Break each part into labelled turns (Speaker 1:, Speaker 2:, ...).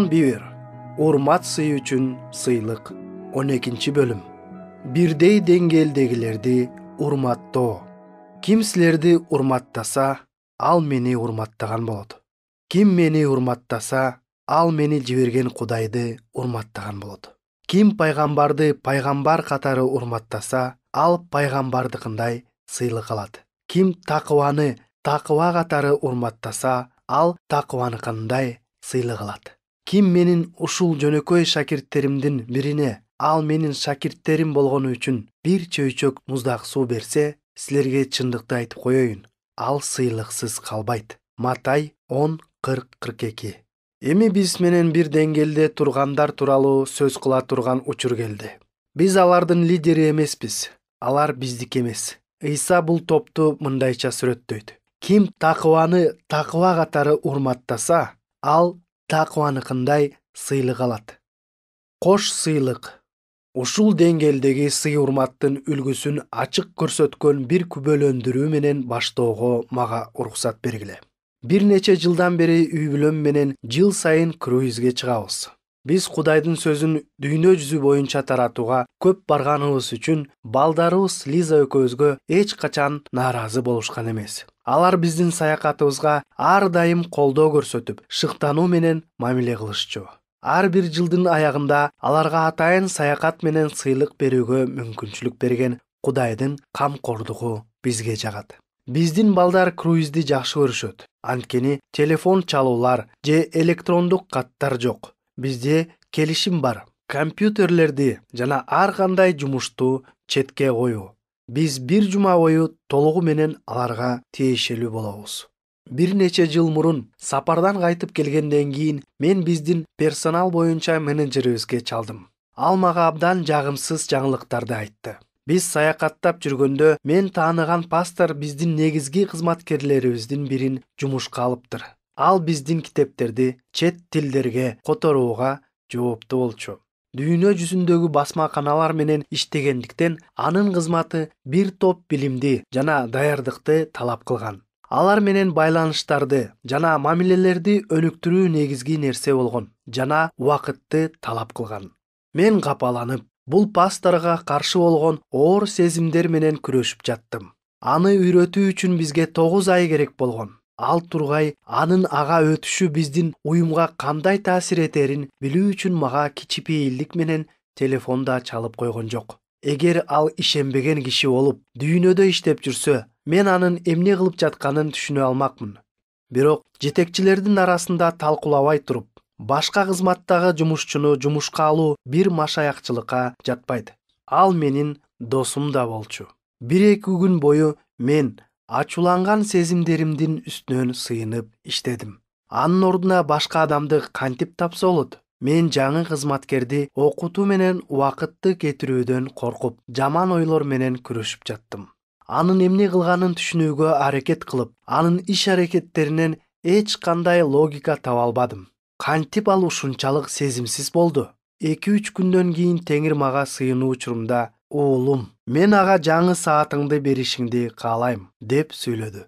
Speaker 1: джон бивер урмат сый үчүн сыйлык он экинчи бөлүм бирдей деңгээлдегилерди урматтоо ким силерди урматтаса ал мени урматтаган болот ким мени урматтаса ал мени жиберген кудайды урматтаган болот ким пайгамбарды пайгамбар катары урматтаса ал пайгамбардыкындай сыйлык алат ким такыбаны такыба катары урматтаса ал такыбаныкындай сыйлык алат ким менин ушул жөнөкөй шакирттеримдин бирине ал менин шакирттерим болгону үчүн бир чөйчөк муздак суу берсе силерге чындыкты айтып коеюн ал сыйлыксыз калбайт матай он кырк кырк эки эми биз менен бир деңгээлде тургандар тууралуу сөз кыла турган учур келди биз алардын лидери эмеспиз алар биздики эмес ыйса бул топту мындайча сүрөттөйт ким такыбаны такыба катары урматтаса ал табаныкындай сыйлык алат кош сыйлык ушул деңгээлдеги сый урматтын үлгүсүн ачык көрсөткөн бир күбөлөндүрүү менен баштоого мага уруксат бергиле бир нече жылдан бери үй бүлөм менен жыл сайын круизге чыгабыз биз кудайдын сөзүн дүйнө жүзү боюнча таратууга көп барганыбыз үчүн балдарыбыз лиза экөөбүзгө эч качан нааразы болушкан эмес алар биздин саякатыбызга ар дайым колдоо көрсөтүп шыктануу менен мамиле кылышчу ар бир жылдын аягында аларга атайын саякат менен сыйлык берүүгө мүмкүнчүлүк берген кудайдын камкордугу бизге жагат биздин балдар круизди жакшы көрүшөт анткени телефон чалуулар же электрондук каттар жок бизде келишим бар компьютерлерди жана ар кандай жумушту четке коюу биз бир жума бою толугу менен аларга тиешелүү болобуз бир нече жыл мурун сапардан кайтып келгенден кийин мен биздин персонал боюнча менеджерибизге чалдым ал мага абдан жагымсыз жаңылыктарды айтты биз саякаттап жүргөндө мен тааныган пастор биздин негизги кызматкерлерибиздин бирин жумушка алыптыр ал биздин китептерди чет тилдерге которууга жооптуу болчу дүйнө жүзүндөгү басмаканалар менен иштегендиктен анын кызматы бир топ билимди жана даярдыкты талап кылган алар менен байланыштарды жана мамилелерди өнүктүрүү негизги нерсе болгон жана убакытты талап кылган мен капаланып бул пасторга каршы болгон оор сезимдер менен күрөшүп жаттым аны үйрөтүү үчүн бизге тогуз ай керек болгон ал тургай анын ага өтүшү биздин уюмга кандай таасир этерин билүү үчүн мага кичипейилдик менен телефон да чалып койгон жок эгер ал ишенбеген киши болуп дүйнөдө иштеп жүрсө мен анын эмне кылып жатканын түшүнө алмакмын бирок жетекчилердин арасында талкуулабай туруп башка кызматтагы жумушчуну жумушка алуу бир машаякчылыкка жатпайт ал менин досум да болчу бир эки күн бою мен ачууланган сезимдеримдин үстүнөн сыйынып иштедим анын ордуна башка адамды кантип тапса болот мен жаңы кызматкерди окутуу менен убакытты кетирүүдөн коркуп жаман ойлор менен күрөшүп жаттым анын эмне кылганын түшүнүүгө аракет кылып анын иш аракеттеринен эч кандай логика таба албадым кантип ал ушунчалык сезимсиз болду эки үч күндөн кийин теңир мага сыйынуу учурунда уулум мен ага жаңы саатыңды беришиңди каалайм деп сүйлөдү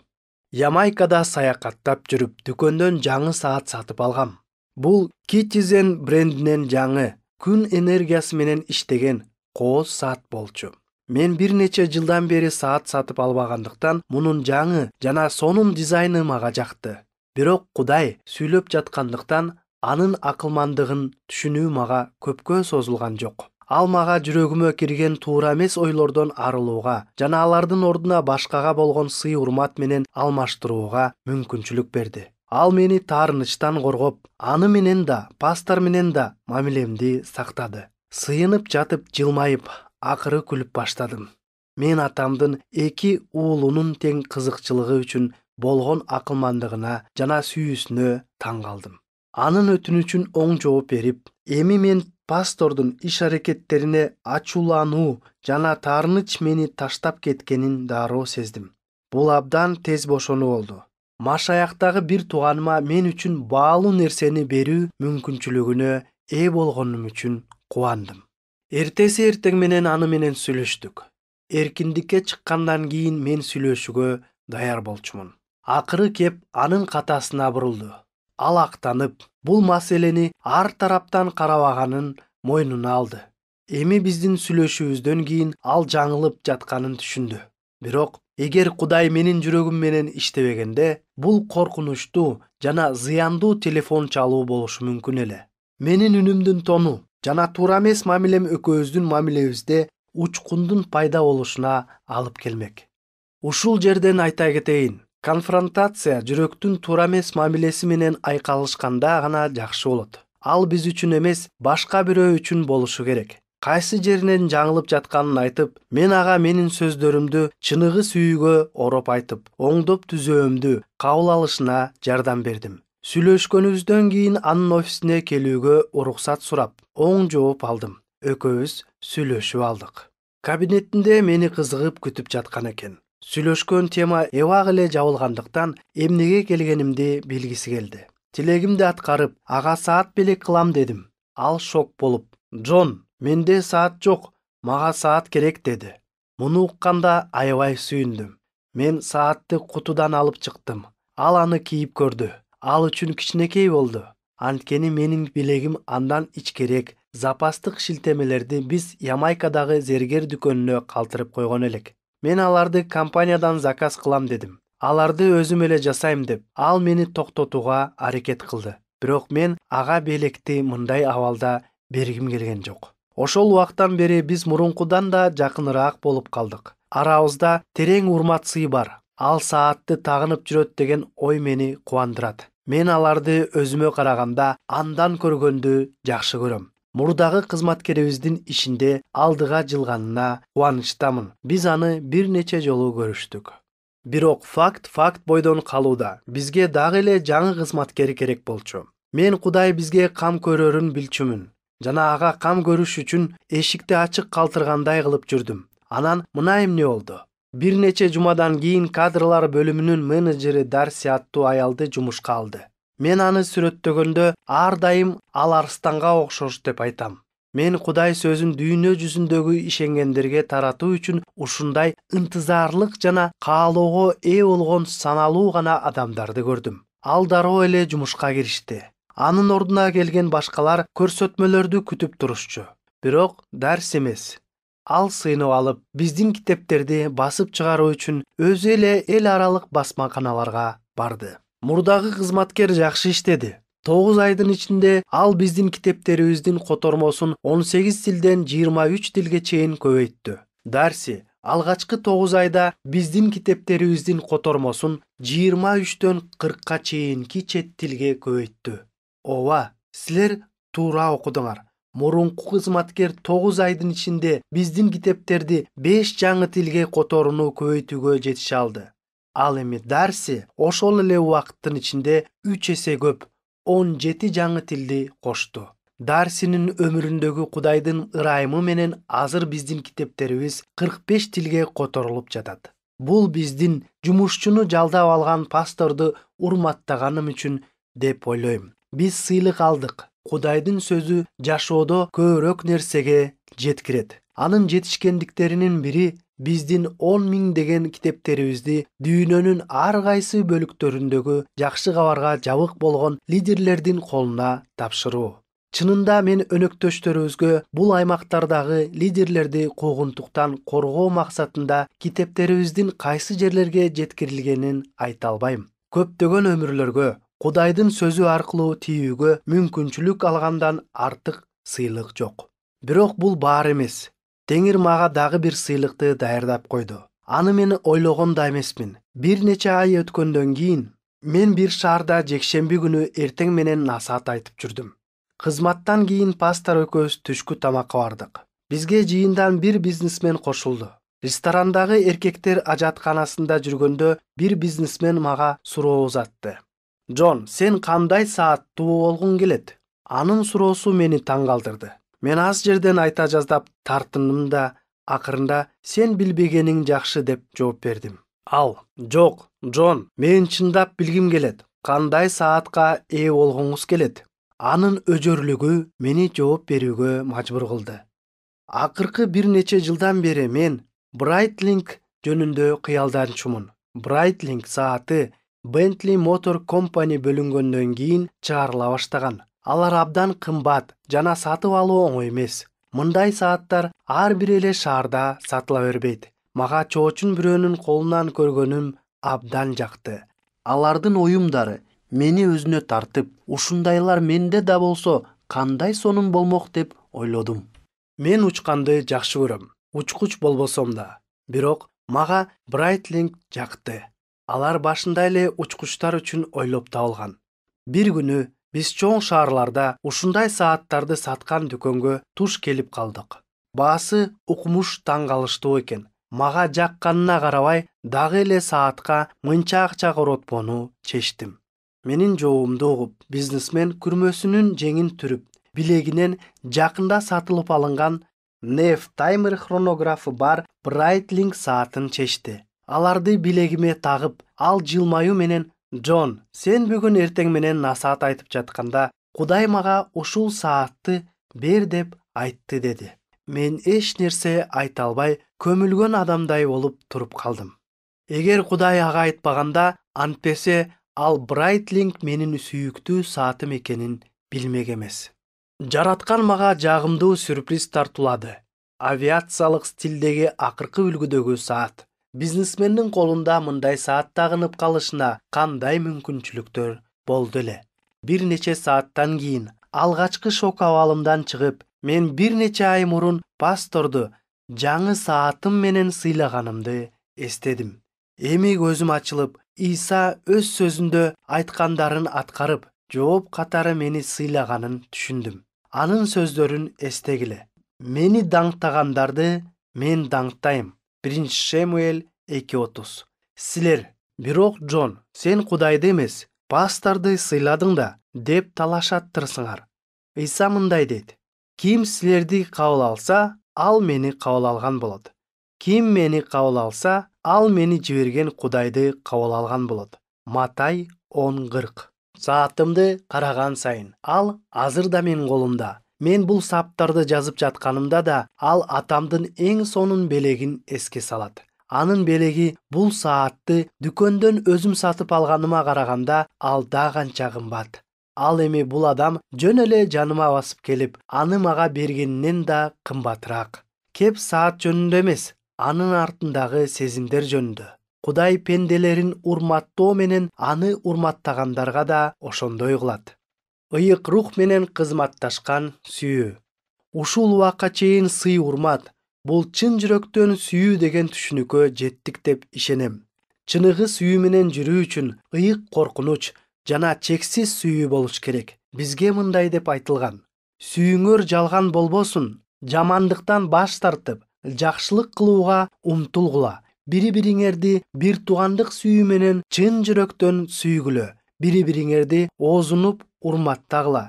Speaker 1: ямайкада саякаттап жүрүп дүкөндөн жаңы саат сатып алгам бул китизен брендинен жаңы күн энергиясы менен иштеген кооз саат болчу мен бир нече жылдан бери саат сатып албагандыктан мунун жаңы жана сонун дизайны мага жакты бирок кудай сүйлөп жаткандыктан анын акылмандыгын түшүнүү мага көпкө созулган жок ал мага жүрөгүмө кирген туура эмес ойлордон арылууга жана алардын ордуна башкага болгон сый урмат менен алмаштырууга мүмкүнчүлүк берди ал мени таарынычтан коргоп аны менен да пастор менен да мамилемди сактады сыйынып жатып жылмайып акыры күлүп баштадым мен атамдын эки уулунун тең кызыкчылыгы үчүн болгон акылмандыгына жана сүйүүсүнө таң калдым анын өтүнүчүн оң жооп берип эми мен пастордун иш аракеттерине ачуулануу жана таарыныч мени таштап кеткенин дароо сездим бул абдан тез бошонуу болду машаяктагы бир тууганыма мен үчүн баалуу нерсени берүү мүмкүнчүлүгүнө ээ болгонум үчүн кубандым эртеси эртең менен аны менен сүйлөштүк эркиндикке чыккандан кийин мен сүйлөшүүгө даяр болчумун акыры кеп анын катасына бурулду ал актанып бул маселени ар тараптан карабаганын мойнуна алды эми биздин сүйлөшүүбүздөн кийин ал жаңылып жатканын түшүндү бирок эгер кудай менин жүрөгүм менен иштебегенде бул коркунучтуу жана зыяндуу телефон чалуу болушу мүмкүн эле менин үнүмдүн тону жана туура эмес мамилем экөөбүздүн мамилебизде учкундун пайда болушуна алып келмек ушул жерден айта кетейин конфронтация жүрөктүн туура эмес мамилеси менен айкалышканда гана жакшы болот ал биз үчүн эмес башка бирөө үчүн болушу керек кайсы жеринен жаңылып жатканын айтып мен ага менин сөздөрүмдү чыныгы сүйүүгө ороп айтып оңдоп түзөөмдү кабыл алышына жардам бердим сүйлөшкөнүбүздөн кийин анын офисине келүүгө уруксат сурап оң жооп алдым экөөбүз сүйлөшүп алдык кабинетинде мени кызыгып күтүп жаткан экен сүйлөшкөн тема эбак эле жабылгандыктан эмнеге келгенимди билгиси келди тилегимди аткарып ага саат белек кылам дедим ал шок болуп джон менде саат жок мага саат керек деди муну укканда аябай сүйүндүм мен саатты кутудан алып чыктым ал аны кийип көрдү ал үчүн кичинекей болду анткени менин билегим андан ичкерээк запастык шилтемелерди биз ямайкадагы зергер дүкөнүнө калтырып койгон элек мен аларды компаниядан заказ кылам дедим аларды өзүм эле жасайм деп ал мени токтотууга аракет кылды бирок мен ага белекти мындай абалда бергим келген жок ошол убактан бери биз мурункудан да жакыныраак болуп калдык арабызда терең урмат сый бар ал саатты тагынып жүрөт деген ой мени кубандырат мен аларды өзүмө караганда андан көргөндү жакшы көрөм мурдагы кызматкерибиздин ишинде алдыга жылганына кубанычтамын биз аны бир нече жолу көрүштүк бирок факт факт бойдон калууда бизге дагы эле жаңы кызматкер керек болчу мен кудай бизге кам көрөрүн билчүмүн жана ага кам көрүш үчүн эшикти ачык калтыргандай кылып жүрдүм анан мына эмне болду бир нече жумадан кийин кадрлар бөлүмүнүн менеджери дарси аттуу аялды жумушка алды мен аны сүрөттөгөндө ар дайым ал арстанга окшош деп айтам мен кудай сөзүн дүйнө жүзүндөгү ишенгендерге таратуу үчүн ушундай ынтызарлык жана каалоого ээ болгон саналуу гана адамдарды көрдүм ал дароо эле жумушка киришти анын ордуна келген башкалар көрсөтмөлөрдү күтүп турушчу бирок дарс эмес ал сыйнып алып биздин китептерди басып чыгаруу үчүн өзү эле эл аралык басмаканаларга барды мурдагы кызматкер жакшы иштеди тогуз айдын ичинде ал биздин китептерибиздин котормосун он сегиз тилден жыйырма үч тилге чейин көбөйттү дарси алгачкы тогуз айда биздин китептерибиздин котормосун жыйырма үчтөн кыркка чейинки чет тилге көбөйттү ооба силер туура окудуңар мурунку кызматкер тогуз айдын ичинде биздин китептерди беш жаңы тилге которууну көбөйтүүгө жетише алды ал эми дарси ошол эле убакыттын ичинде үч эсе көп он жети жаңы тилди кошту дарсинин өмүрүндөгү кудайдын ырайымы менен азыр биздин китептерибиз кырк беш тилге которулуп жатат бул биздин жумушчуну жалдап алган пасторду урматтаганым үчүн деп ойлойм биз сыйлык алдык кудайдын сөзү жашоодо көбүрөөк нерсеге жеткирет анын жетишкендиктеринин бири биздин он миңдеген китептерибизди дүйнөнүн ар кайсы бөлүктөрүндөгү жакшы кабарга жабык болгон лидерлердин колуна тапшыруу чынында мен өнөктөштөрүбүзгө бул аймактардагы лидерлерди куугунтуктан коргоо максатында китептерибиздин кайсы жерлерге жеткирилгенин айта албайм көптөгөн өмүрлөргө кудайдын сөзү аркылуу тийүүгө мүмкүнчүлүк алгандан артык сыйлык жок бирок бул баары эмес теңир мага дагы бир сыйлыкты даярдап койду аны мен ойлогон да эмесмин бир нече ай өткөндөн кийин мен бир шаарда жекшемби күнү эртең менен насаат айтып жүрдүм кызматтан кийин пастор экөөбүз түшкү тамакка бардык бизге жыйындан бир бизнесмен кошулду ресторандагы эркектер ажатканасында жүргөндө бир бизнесмен мага суроо узатты джон сен кандай сааттуу болгуң келет анын суроосу мени таң калтырды мен аз жерден айта жаздап тартындым да акырында сен билбегениң жакшы деп жооп бердим ал жок джон мен чындап билгим келет кандай саатка ээ болгуңуз келет анын өжөрлүгү мени жооп берүүгө мажбур кылды акыркы бир нече жылдан бери мен брайтлинг жөнүндө кыялданчумун брайтлинг сааты бентли мотор компани бөлүнгөндөн кийин чыгарыла баштаган алар абдан кымбат жана сатып алуу оңой эмес мындай сааттар ар бир эле шаарда сатыла бербейт мага чоочун бирөөнүн колунан көргөнүм абдан жакты алардын уюмдары мени өзүнө тартып ушундайлар менде да болсо кандай сонун болмок деп ойлодум мен учканды жакшы көрөм учкуч болбосом да бирок мага брайтлинг жакты алар башында эле учкучтар үчүн ойлоп табылган бир күнү биз чоң шаарларда ушундай сааттарды саткан дүкөнгө туш келип калдык баасы укмуш таң калыштуу экен мага жакканына карабай дагы эле саатка мынча акча коротпону чечтим менин жообумду угуп бизнесмен күрмөсүнүн жеңин түрүп билегинен жакында сатылып алынган неф таймер хронографы бар брайтлинг саатын чечти аларды билегиме тагып ал жылмаюу менен джон сен бүгүн эртең менен насаат айтып жатканда кудай мага ушул саатты бер деп айтты деди мен эч нерсе айта албай көмүлгөн адамдай болуп туруп калдым эгер кудай ага айтпаганда антпесе ал брайтлинг менин сүйүктүү саатым экенин билмек эмес жараткан мага жагымдуу сюрприз тартуулады авиациялык стилдеги акыркы үлгүдөгү саат бизнесмендин колунда мындай саат тагынып калышына кандай мүмкүнчүлүктөр болду эле бир нече сааттан кийин алгачкы шок абалымдан чыгып мен бир нече ай мурун пасторду жаңы саатым менен сыйлаганымды эстедим эми көзүм ачылып ийса өз сөзүндө айткандарын аткарып жооп катары мени сыйлаганын түшүндүм анын сөздөрүн эстегиле мени даңктагандарды мен даңктайм биринчи Шемуэль, эки отуз силер бирок джон сен кудайды эмес пасторду сыйладың да деп талашаттырсыңар ыйса мындай деді, ким силерди кабыл алса ал мени кабыл алган болот ким мени кабыл алса ал мени жиберген құдайды кабыл алган болот матай он кырк саатымды караган сайын ал азыр да менин колумда мен бул саптарды жазып жатканымда да ал атамдын эң сонун белегин эске салат анын белеги бул саатты дүкөндөн өзүм сатып алганыма караганда алда канча кымбат ал эми бул адам жөн эле жаныма басып келип аны мага бергенинен да кымбатыраак кеп саат жөнүндө эмес анын артындагы сезимдер жөнүндө кудай пенделерин урматтоо менен аны урматтагандарга да ошондой кылат ыйык рух менен кызматташкан сүйүү ушул убакка чейин сый урмат бул чын жүрөктөн сүйүү деген түшүнүккө жеттик деп ишенем чыныгы сүйүү менен жүрүү үчүн ыйык коркунуч жана чексиз сүйүү болуш керек бизге мындай деп айтылган сүйүүңөр жалган болбосун жамандыктан баш тартып жакшылык кылууга умтулгула бири бириңерди бир туугандык сүйүү менен чын жүрөктөн сүйгүлө бири бириңерди оозунуп урматтагыла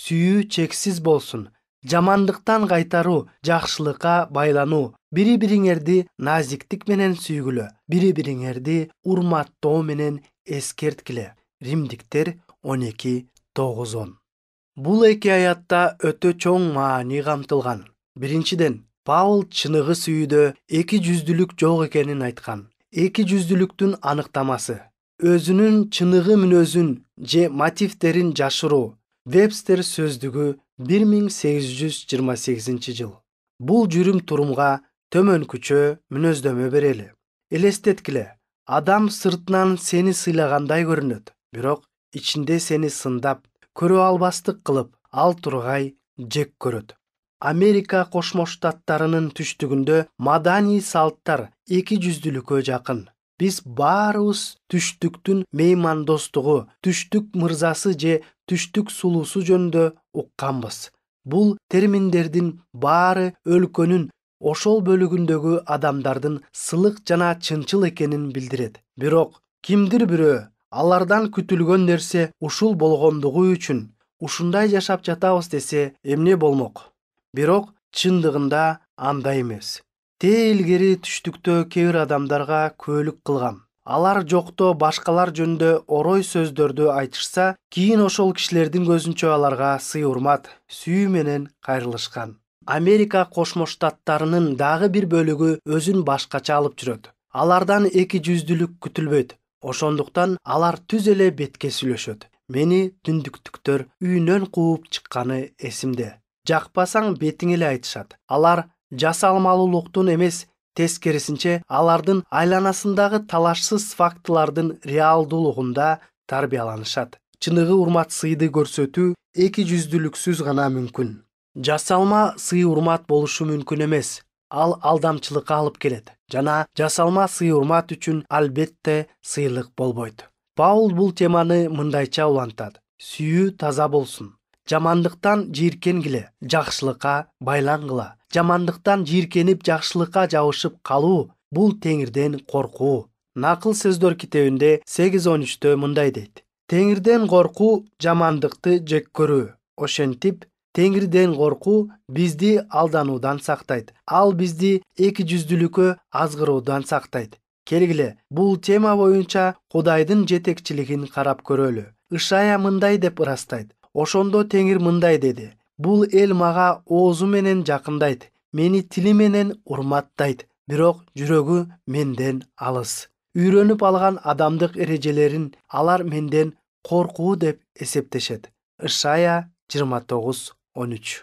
Speaker 1: сүйүү чексиз болсун жамандыктан кайтаруу жакшылыкка байлануу бири бириңерди назиктик менен сүйгүлө бири бириңерди урматтоо менен эскерткиле римдиктер он эки тогуз он бул эки аятта өтө чоң маани камтылган биринчиден паул чыныгы сүйүүдө эки жүздүүлүк жок экенин айткан эки жүздүүлүктүн аныктамасы өзүнүн чыныгы мүнөзүн же мотивдерин жашыруу вебстер сөздүгү бир миң сегиз жүз жыйырма сегизинчи жыл бул жүрүм турумга төмөнкүчө мүнөздөмө берели элестеткиле адам сыртынан сени сыйлагандай көрүнөт бирок ичинде сени сындап көрө албастык кылып ал тургай жек көрөт америка кошмо штаттарынын түштүгүндө маданий салттар эки жүздүүлүккө жакын биз баарыбыз түштүктүн меймандостугу түштүк мырзасы же түштүк сулуусу жөнүндө укканбыз бул терминдердин баары өлкөнүн ошол бөлүгүндөгү адамдардын сылык жана чынчыл экенин билдирет бирок кимдир бирөө алардан күтүлгөн нерсе ушул болгондугу үчүн ушундай жашап жатабыз десе эмне болмок бирок чындыгында андай эмес тэ илгери түштүктө кээ бир адамдарга күбөлүк кылгам алар жокто башкалар жөнүндө орой сөздөрдү айтышса кийин ошол кишилердин көзүнчө аларга сый урмат сүйүү менен кайрылышкан америка кошмо штаттарынын дагы бир бөлүгү өзүн башкача алып жүрөт алардан эки жүздүүлүк күтүлбөйт ошондуктан алар түз эле бетке сүйлөшөт мени түндүктүктөр үйүнөн кууп чыкканы эсимде жакпасаң бетиңе эле айтышат алар жасалмалуулуктун эмес тескерисинче алардын айланасындагы талашсыз фактылардын реалдуулугунда тарбияланышат чыныгы урмат сыйды көрсөтүү эки жүздүүлүксүз гана мүмкүн жасалма сый урмат болушу мүмкүн эмес ал алдамчылыкка алып келет жана жасалма сый урмат үчүн албетте сыйлык болбойт паул бул теманы мындайча улантат сүйүү таза болсун жамандыктан жийиркенгиле жакшылыкка байлангыла жамандыктан жийиркенип жакшылыкка жабышып калуу бул теңирден коркуу накыл сөздөр китебинде сегиз он үчтө мындай дейт теңирден коркуу жамандыкты жек көрүү ошентип теңирден коркуу бизди алдануудан сактайт ал бизди эки жүздүүлүккө азгыруудан сактайт келгиле бул тема боюнча кудайдын жетекчилигин карап көрөлү ышайя мындай деп ырастайт ошондо теңир мындай деди бул эл мага оозу менен жакындайт мени тили менен урматтайт бирок жүрөгү менден алыс үйрөнүп алган адамдык эрежелерин алар менден коркуу деп эсептешет ышая жыйырма тогуз он үч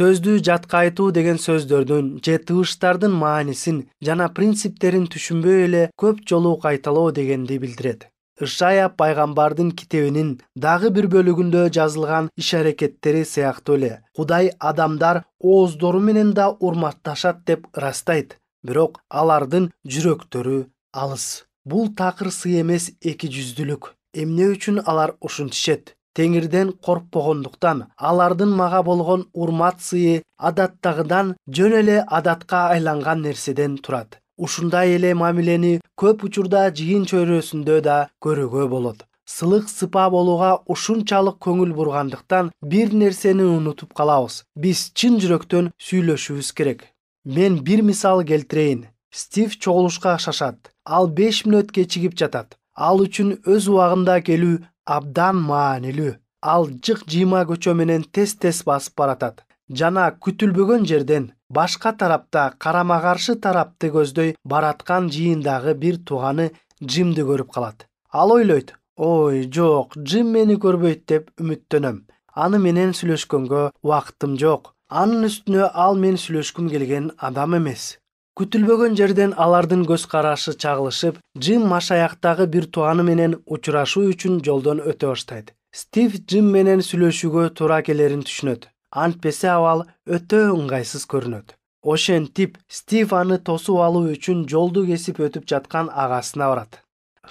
Speaker 1: сөздү жатка айтуу деген сөздөрдүн же тыбыштардын маанисин жана принциптерин түшүнбөй эле көп жолу кайталоо дегенди билдирет ышая пайгамбардын китебинин дагы бир бөлүгүндө жазылган иш аракеттери сыяктуу эле кудай адамдар ооздору менен да урматташат деп ырастайт бирок алардын жүрөктөрү алыс бул такыр сый эмес эки жүздүүлүк эмне үчүн алар ушинтишет теңирден коркпогондуктан алардын мага болгон урмат сыйы адаттагыдан жөн эле адатка айланган нерседен турат ушундай эле мамилени көп учурда жыйын чөйрөсүндө да көрүүгө болот сылык сыпа болууга ушунчалык көңүл бургандыктан бир нерсени унутуп калабыз биз чын жүрөктөн сүйлөшүшүбүз керек мен бир мисал келтирейин стив чогулушка шашат ал беш мүнөт кечигип жатат ал үчүн өз убагында келүү абдан маанилүү ал жык жыйма көчө менен тез тез басып баратат жана күтүлбөгөн жерден башка тарапта карама каршы тарапты көздөй бараткан жыйындагы бир тууганы джимди көрүп калат ал ойлойт ой жок джим мени көрбөйт деп үмүттөнөм аны менен сүйлөшкөнгө убактым жок анын үстүнө ал мен сүйлөшкүм келген адам эмес күтүлбөгөн жерден алардын көз карашы чагылышып джим машаяктагы бир тууганы менен учурашуу үчүн жолдон өтө баштайт стив джим менен сүйлөшүүгө туура келерин түшүнөт антпесе абал өтө ыңгайсыз көрүнөт ошентип стив аны тосуп алуу үчүн жолду кесип өтүп жаткан агасына барат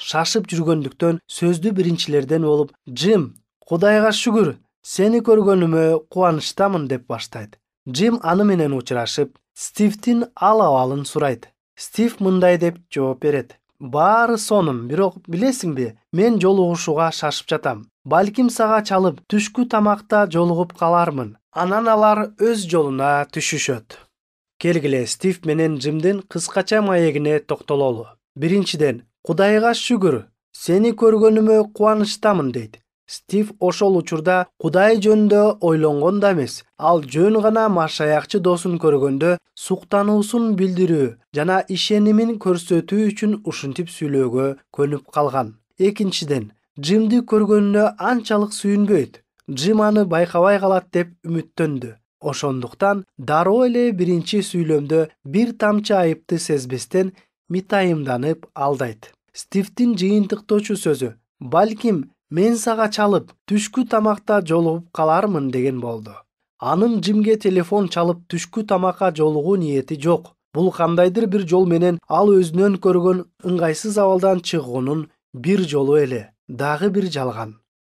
Speaker 1: шашып жүргөндүктөн сөздү биринчилерден болуп джим кудайга шүгүр сени көргөнүмө кубанычтамын деп баштайт джим аны менен учурашып стивтин ал абалын сурайт стив мындай деп жооп берет баары сонун бирок билесиңби мен жолугушууга шашып жатам балким сага чалып түшкү тамакта жолугуп калармын анан алар өз жолуна түшүшөт келгиле стив менен джимдин кыскача маегине токтололу биринчиден кудайга шүгүр сени көргөнүмө кубанычтамын дейт стив ошол учурда кудай жөнүндө ойлонгон да эмес ал жөн гана машаякчы досун көргөндө суктануусун билдирүү жана ишенимин көрсөтүү үчүн ушинтип сүйлөөгө көнүп калган экинчиден джимди көргөнүнө анчалык сүйүнбөйт джим аны байкабай калат деп үмүттөндү ошондуктан дароо эле биринчи сүйлөмдө бир тамчы айыпты сезбестен митайымданып алдайт стивтин жыйынтыктоочу сөзү балким мен сага чалып түшкү тамакта жолугуп калармын деген болду анын джимге телефон чалып түшкү тамакка жолугуу ниети жок бул кандайдыр бир жол менен ал өзүнөн көргөн ыңгайсыз абалдан чыгуунун бир жолу эле дагы бир жалган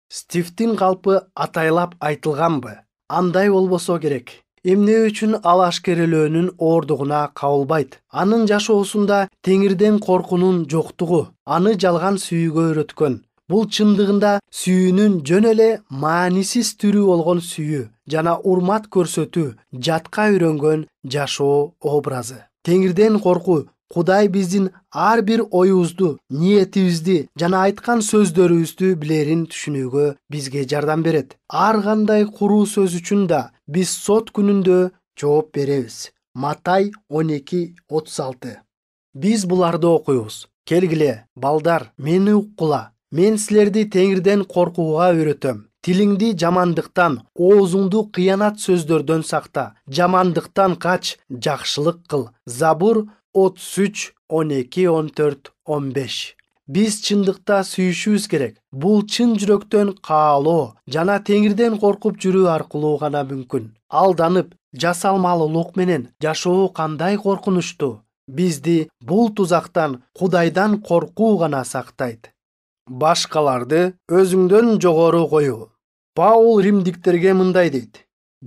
Speaker 1: стивтин калпы атайлап айтылганбы андай болбосо керек эмне үчүн ал ашкерелөөнүн ордугуна кабылбайт анын жашоосунда теңирден коркуунун жоктугу аны жалган сүйүүгө үйрөткөн бул чындыгында сүйүүнүн жөн эле маанисиз түрү болгон сүйүү жана урмат көрсөтүү жатка үйрөнгөн жашоо образы теңирден коркуу кудай биздин ар бир оюбузду ниетибизди жана айткан сөздөрүбүздү билерин түшүнүүгө бизге жардам берет ар кандай куруу сөз үчүн да биз сот күнүндө жооп беребиз матай он эки отуз алты биз буларды окуйбуз келгиле балдар мени уккула мен силерди теңирден коркууга үйрөтөм тилиңди жамандыктан оозуңду кыянат сөздөрдөн сакта жамандыктан кач жакшылык кыл забур отуз үч он эки он төрт он беш биз чындыкта сүйүшүбүз керек бул чын жүрөктөн каалоо жана теңирден коркуп жүрүү аркылуу гана мүмкүн алданып жасалмалуулук менен жашоо кандай коркунучтуу бизди бул тузактан кудайдан коркуу гана сактайт башкаларды өзүңдөн жогору коюу паул римдиктерге мындай дейт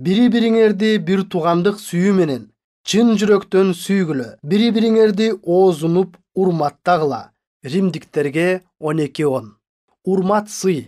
Speaker 1: бири бириңерди бир туугандык сүйүү менен чын жүрөктөн сүйгүлө бири бириңерди оозунуп урматтагыла римдиктерге он эки он урмат сый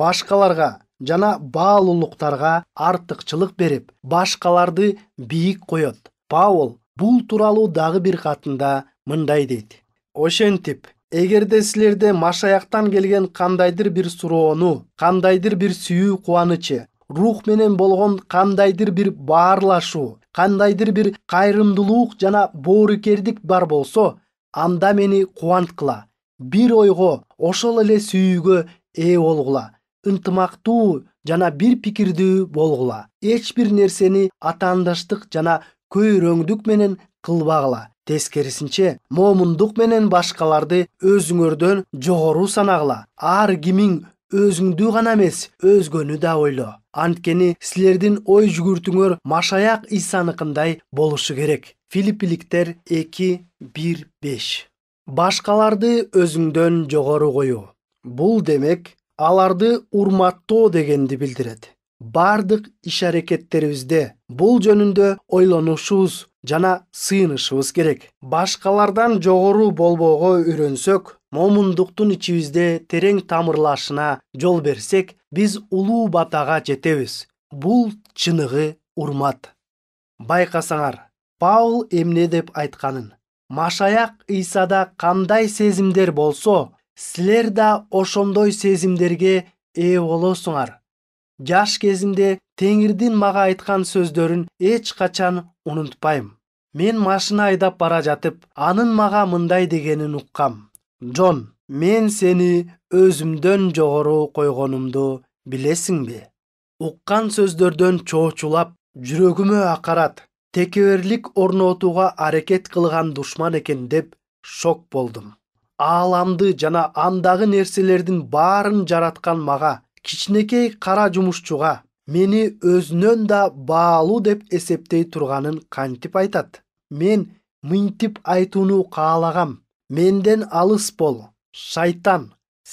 Speaker 1: башкаларга жана баалуулуктарга артыкчылык берип башкаларды бийик коет паул бул тууралуу дагы бир катында мындай дейт ошентип эгерде силерде машаяктан келген кандайдыр бир суроону кандайдыр бир сүйүү кубанычы рух менен болгон кандайдыр бир баарлашуу кандайдыр бир кайрымдуулук жана боорукердик бар болсо анда мени кубанткыла бир ойго ошол эле сүйүүгө ээ болгула ынтымактуу жана бир пикирдүү болгула эч бир нерсени атаандаштык жана көйрөңдүк менен кылбагыла тескерисинче момундук менен башкаларды өзүңөрдөн жогору санагыла ар кимиң өзүңдү гана эмес өзгөнү да ойло анткени силердин ой жүгүртүүңөр машаяк исаныкындай болушу керек филиппиликтер эки бир беш башкаларды өзүңдөн жогору коюу бул демек аларды урматтоо дегенди билдирет бардык иш аракеттерибизде бул жөнүндө ойлонушубуз жана сыйынышыбыз керек башкалардан жогору болбоого үйрөнсөк момундуктун ичибизде терең тамырлашына жол берсек биз улуу батага жетебиз бул чыныгы урмат байкасаңар паул эмне деп айтканын машаяк ыйсада кандай сезимдер болсо силер да ошондой сезимдерге ээ болосуңар жаш кезимде теңирдин мага айткан сөздөрүн эч качан унутпайм мен машина айдап бара жатып анын мага мындай дегенин уккам джон мен сени өзүмдөн жогору койгонумду билесиңби уккан сөздөрдөн чоочулап жүрөгүмө акарат текеберлик орнотууга аракет кылган душман экен деп шок болдум ааламды жана андагы нерселердин баарын жараткан мага кичинекей кара жумушчуга мени өзүнөн да баалуу деп эсептей турганын кантип айтат мен мынтип айтууну каалагам менден алыс бол шайтан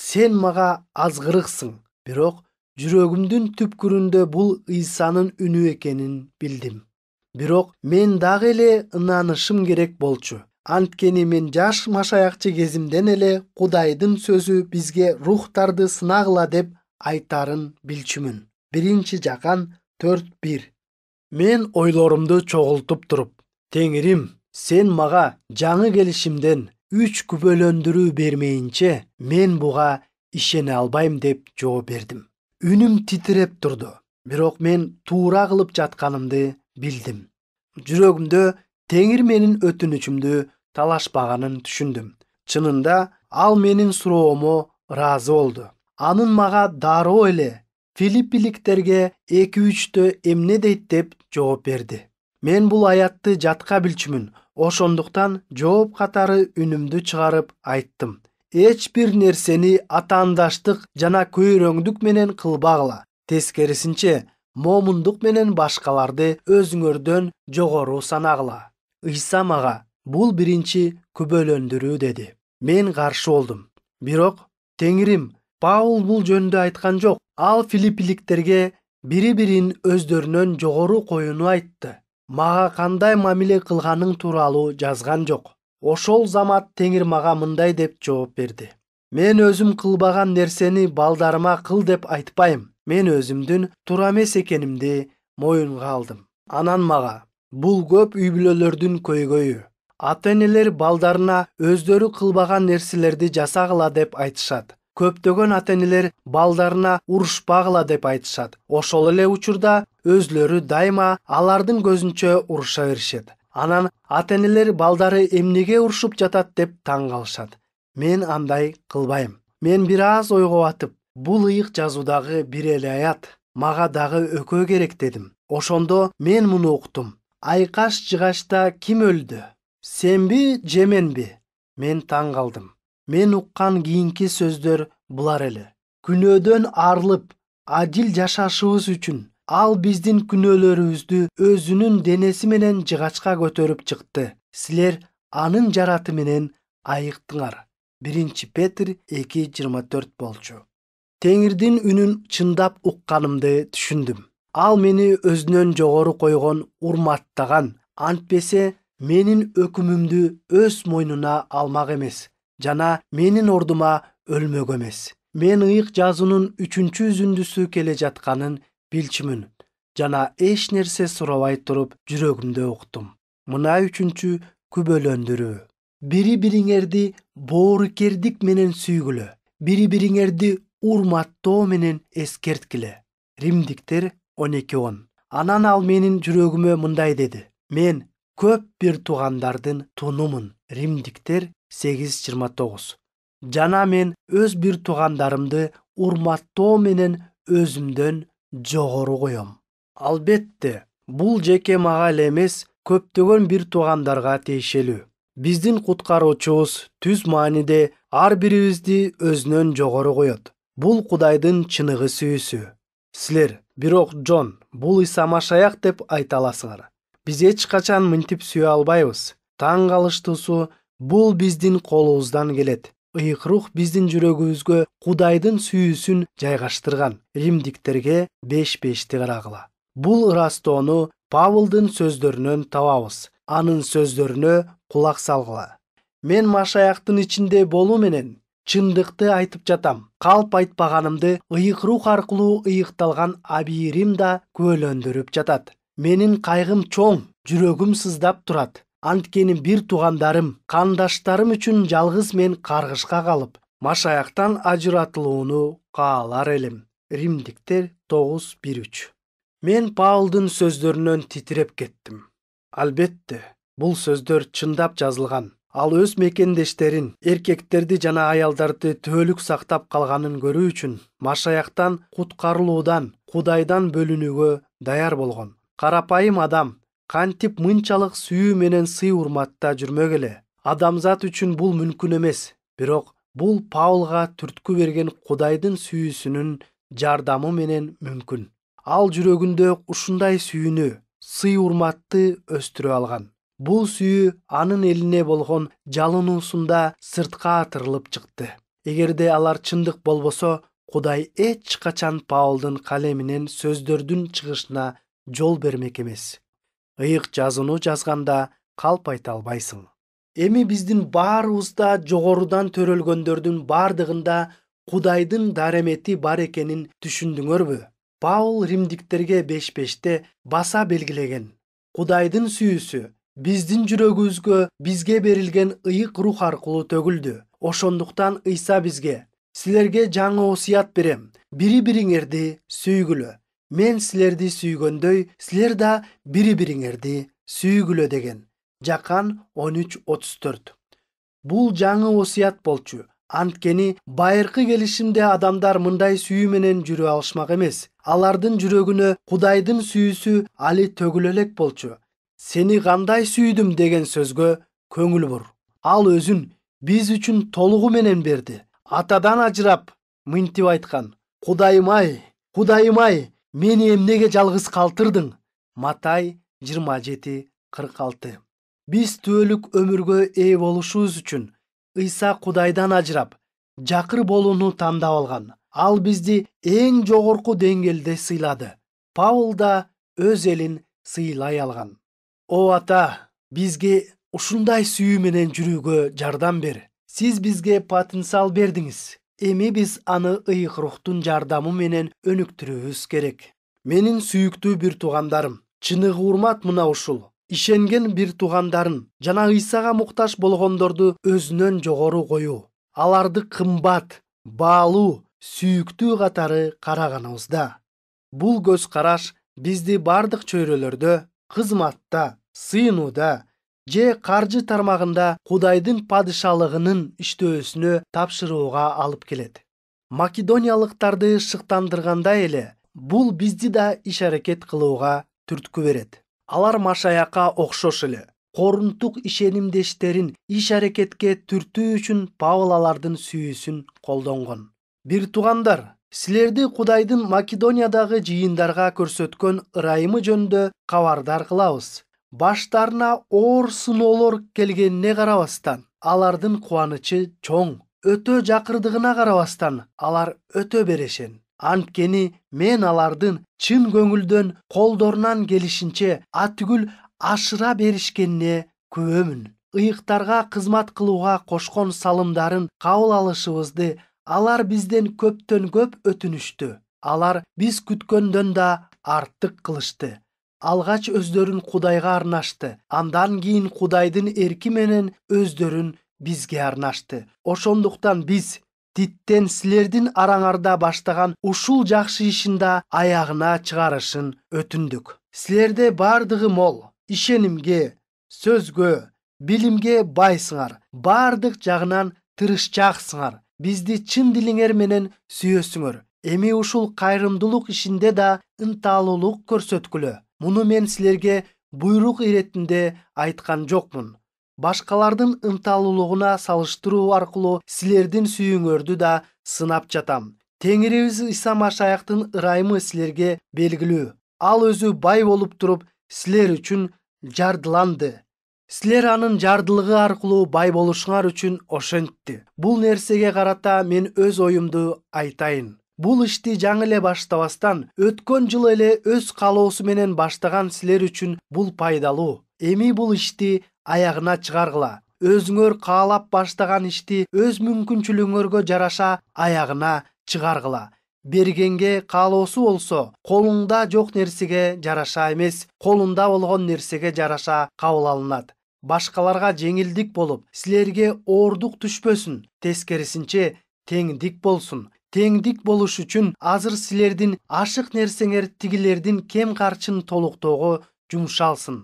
Speaker 1: сен мага азгырыксың бирок жүрөгүмдүн түпкүрүндө бул ыйсанын үнү экенин билдим бирок мен дагы эле ынанышым керек болчу анткени мен жаш машаякчы кезимден эле кудайдын сөзү бизге рухтарды сынагыла деп айтарын билчүмүн биринчи жакан төрт бир мен ойлорумду чогултуп туруп теңирим сен мага жаңы келишимден үч күбөлөндүрүү бермейинче мен буга ишене албайм деп жооп бердим үнүм титиреп турду бирок мен туура кылып жатканымды билдим жүрөгүмдө теңир менин өтүнүчүмдү талашпаганын түшүндүм чынында ал менин суроомо ыраазы болду анын мага дароо эле филиппиликтерге эки үчтө эмне дейт деп жооп берди мен бул аятты жатка билчүмүн ошондуктан жооп катары үнүмдү чыгарып айттым эч бир нерсени атаандаштык жана көйрөңдүк менен кылбагыла тескерисинче момундук менен башкаларды өзүңөрдөн жогору санагыла ыйса мага бул биринчи күбөлөндүрүү деди мен каршы болдум бирок теңирим паул бул жөнүндө айткан жок ал филиппиликтерге бири бирин өздөрүнөн жогору коюуну айтты мага кандай мамиле кылганың тууралуу жазган жок ошол замат теңир мага мындай деп жооп берди мен өзүм кылбаган нерсени балдарыма кыл деп айтпайм мен өзүмдүн туура эмес экенимди моюнга алдым анан мага бул көп үй бүлөлөрдүн көйгөйү ата энелер балдарына өздөрү кылбаган нерселерди жасагыла деп айтышат көптөгөн ата энелер балдарына урушпагыла деп айтышат ошол эле учурда өзлөрү дайыма алардын көзүнчө уруша беришет анан ата энелер балдары эмнеге урушуп жатат деп таң калышат мен андай кылбайм мен бир аз ойго батып бул ыйык жазуудагы бир эле аят мага дагы экөө керек дедим ошондо мен муну уктум айкаш жыгачта ким өлдү сенби же менби мен таң калдым мен уккан кийинки сөздөр булар эле күнөөдөн арылып адил жашашыбыз үчүн ал биздин күнөөлөрүбүздү өзүнүн денеси менен жыгачка көтөрүп чыкты силер анын жараты менен айыктыңар биринчи петр эки жыйырма болчу теңирдин үнүн чындап укканымды түшүндүм ал мени өзүнөн жогору койгон урматтаган антпесе менин өкүмүмдү өз мойнуна алмак эмес жана менин ордума өлмөк эмес мен ыйык жазуунун үчүнчү үзүндүсү келе жатканын билчүмүн жана эч нерсе сурабай туруп жүрөгүмдө уктум мына үчүнчү күбөлөндүрүү бири бириңерди боорукердик менен сүйгүлө бири бириңерди урматтоо менен эскерткиле римдиктер он эки он анан ал менин жүрөгүмө мындай деди мен көп бир туугандардын тунумун римдиктер сегиз жыйырма тогуз жана мен өз бир туугандарымды урматтоо менен өзүмдөн жогору коем албетте бул жеке мага эле эмес көптөгөн бир туугандарга тиешелүү биздин куткаруучубуз түз мааниде ар бирибизди өзүнөн жогору коет бул кудайдын чыныгы сүйүүсү силер бирок джон бул иса машаяк деп айта аласыңар биз эч качан мынтип сүйө албайбыз таң калыштуусу бул биздин колубуздан келет ыйык рух биздин жүрөгүбүзгө кудайдын сүйүүсүн жайгаштырган римдиктерге беш бешти карагыла бул ырастоону павылдын сөздөрүнөн табабыз анын сөздөрүнө кулак салгыла мен машаяктын ичинде болуу менен чындыкты айтып жатам калп айтпаганымды ыйык рух аркылуу ыйыкталган абийирим да күбөлөндүрүп жатат менин кайгым чоң жүрөгүм сыздап турат анткени бир туугандарым кандаштарым үчүн жалгыз мен каргышка калып машаяктан ажыратылууну каалар элем римдиктер тогуз бир үч мен паулдун сөздөрүнөн титиреп кеттим албетте бул сөздөр чындап жазылган ал өз мекендештерин эркектерди жана аялдарды түбөлүк сактап калганын көрүү үчүн машаяктан куткарылуудан кудайдан бөлүнүүгө даяр болгон карапайым адам кантип мынчалык сүйүү менен сый урматта жүрмөк эле адамзат үчүн бул мүмкүн эмес бирок бул пауэлга түрткү берген кудайдын сүйүүсүнүн жардамы менен мүмкүн ал жүрөгүндө ушундай сүйүүнү сый урматты өстүрө алган бул сүйүү анын элине болгон жалынуусунда сыртка атырылып чыкты эгерде алар чындык болбосо кудай эч качан пауэлдын калеминен сөздөрдүн чыгышына жол бермек эмес ыйык жазууну жазганда калп айта албайсың эми биздин баарыбызда жогорудан төрөлгөндөрдүн бардыгында кудайдын дарамети бар экенин түшүндүңөрбү паул римдиктерге беш беште баса белгилеген кудайдын сүйүүсү биздин жүрөгүбүзгө бизге берилген ыйык рух аркылуу төгүлдү ошондуктан ыйса бизге силерге жаңы осуят берем бири бириңерди сүйгүлө мен силерди сүйгөндөй силер да бири бириңерди сүйгүлө деген жакан он үч отуз төрт бул жаңы осуят болчу анткени байыркы келишимде адамдар мындай сүйүү менен жүрө алышмак эмес алардын жүрөгүнө кудайдын сүйүүсү али төгүлө элек болчу сени кандай сүйдүм деген сөзгө көңүл бур ал өзүн биз үчүн толугу менен берди атадан ажырап минтип айткан кудайым ай кудайым ай мени эмнеге жалгыз калтырдың матай жыйырма жети кырк алты биз түбөлүк өмүргө ээ болушубуз үчүн ыйса кудайдан ажырап жакыр болууну тандап алган ал бизди эң жогорку деңгээлде сыйлады павыл да өз элин сыйлай алган о ата бизге ушундай сүйүү менен жүрүүгө жардам бер сиз бизге потенциал бердиңиз эми биз аны ыйык рухтун жардамы менен өнүктүрүүбүз керек менин сүйүктүү бир туугандарым чыныгы урмат мына ушул ишенген бир туугандарын жана ыйсага муктаж болгондорду өзүнөн жогору коюу аларды кымбат баалуу сүйүктүү катары караганыбызда бул көз караш бизди бардык чөйрөлөрдө кызматта сыйынууда же каржы тармагында кудайдын падышалыгынын иштөөсүнө тапшырууга алып келет македониялыктарды шыктандыргандай эле бул бизди да иш аракет кылууга түрткү берет алар машаякка окшош эле корунтук ишенимдештерин иш аракетке түртүү үчүн павыл алардын сүйүүсүн колдонгон бир туугандар силерди кудайдын македониядагы жыйындарга көрсөткөн ырайымы жөнүндө кабардар кылабыз баштарына оор сыноолор келгенине карабастан алардын кубанычы чоң өтө жакырдыгына карабастан алар өтө берешен анткени мен алардын чын көңүлдөн колдорунан келишинче атүгүл ашыра беришкенине күбөмүн ыйыктарга кызмат кылууга кошкон салымдарын кабыл алышыбызды алар бизден көптөн көп өтүнүштү алар биз күткөндөн да артык кылышты алгач өздөрүн кудайга арнашты андан кийин кудайдын эрки менен өздөрүн бизге арнашты ошондуктан биз диттен силердин араңарда баштаган ушул жакшы ишин да аягына чыгарышын өтүндүк силерде бардыгы мол ишенимге сөзгө билимге байсыңар бардык жагынан тырышчааксыңар бизди чын дилиңер менен сүйөсүңөр эми ушул кайрымдуулук ишинде да ынтаалуулук көрсөткүлө муну мен силерге буйрук иретинде айткан жокмун башкалардын ынталуулугуна салыштыруу аркылуу силердин сүйүүңөрдү да сынап жатам теңирибиз иса машаяктын ырайымы силерге белгилүү ал өзү бай болуп туруп силер үчүн жардыланды силер анын жардылыгы аркылуу бай болушуңар үчүн ошентти бул нерсеге карата мен өз оюмду айтайын бул ишти жаңы эле баштабастан өткөн жылы эле өз каалоосу менен баштаган силер үчүн бул пайдалуу эми бул ишти аягына чыгаргыла өзүңөр каалап баштаган ишти өз мүмкүнчүлүгүңөргө жараша аягына чыгаргыла бергенге каалоосу болсо колуңда жок нерсеге жараша эмес колунда болгон нерсеге жараша кабыл алынат башкаларга жеңилдик болуп силерге оордук түшпөсүн тескерисинче теңдик болсун теңдик болуш үчүн азыр силердин ашык нерсеңер тигилердин кем карчын толуктоого жумшалсын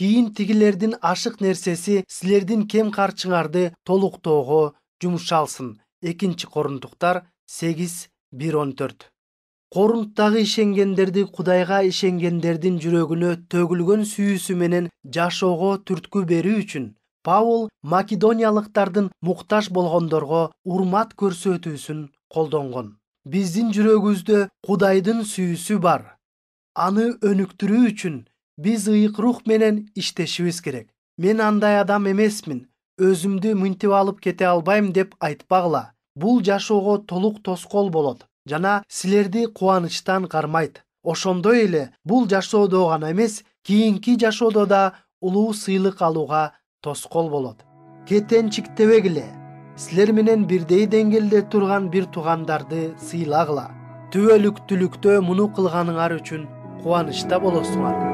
Speaker 1: кийин тигилердин ашык нерсеси силердин кем карчыңарды толуктоого жумшалсын экинчи корунтуктар сегиз бир он төрт корунттагы ишенгендерди кудайга ишенгендердин жүрөгүнө төгүлгөн сүйүүсү менен жашоого түрткү берүү үчүн пауэл македониялыктардын муктаж болгондорго урмат көрсөтүүсүн колдонгон биздин жүрөгүбүздө кудайдын сүйүүсү бар аны өнүктүрүү үчүн биз ыйык рух менен иштешибиз керек мен андай адам эмесмин өзүмдү мынтип алып кете албайм деп айтпагыла бул жашоого толук тоскоол болот жана силерди кубанычтан кармайт ошондой эле бул жашоодо гана эмес кийинки жашоодо да улуу сыйлык алууга тоскоол болот кетенчиктебегиле силер менен бирдей деңгээлде турган бир туугандарды сыйлагыла түбөлүктүлүктө муну кылганыңар үчүн кубанычта болосуңар